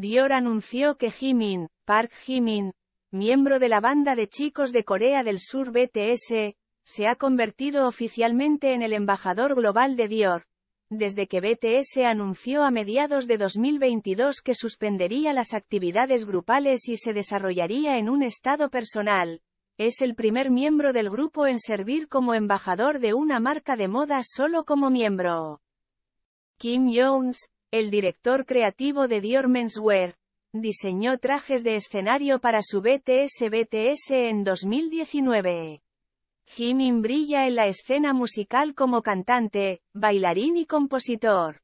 Dior anunció que Jimin, Park Jimin, miembro de la banda de chicos de Corea del Sur BTS, se ha convertido oficialmente en el embajador global de Dior, desde que BTS anunció a mediados de 2022 que suspendería las actividades grupales y se desarrollaría en un estado personal. Es el primer miembro del grupo en servir como embajador de una marca de moda solo como miembro. Kim Jones, el director creativo de Dior Menswear, diseñó trajes de escenario para su BTS BTS en 2019. Jimin brilla en la escena musical como cantante, bailarín y compositor.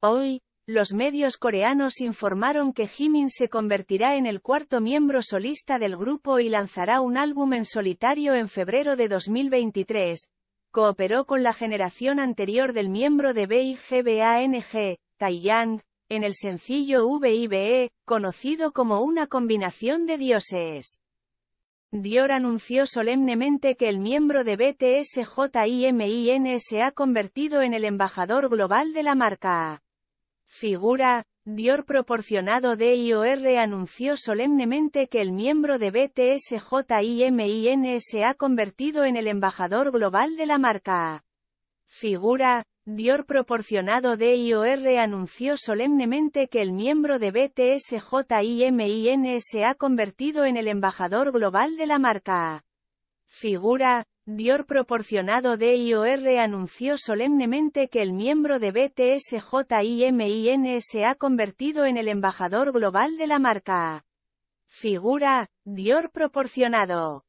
Hoy, los medios coreanos informaron que Jimin se convertirá en el cuarto miembro solista del grupo y lanzará un álbum en solitario en febrero de 2023. Cooperó con la generación anterior del miembro de BIGBANG, Taiyang, en el sencillo VIBE, conocido como una combinación de dioses. Dior anunció solemnemente que el miembro de BTS JIMIN se ha convertido en el embajador global de la marca. Figura, Dior proporcionado de anunció solemnemente que el miembro de BTS JIMIN se ha convertido en el embajador global de la marca. Figura, Dior proporcionado DIOR anunció solemnemente que el miembro de BTS JIMIN se ha convertido en el embajador global de la marca. Figura, Dior proporcionado DIOR anunció solemnemente que el miembro de BTS JIMIN se ha convertido en el embajador global de la marca. Figura, Dior proporcionado.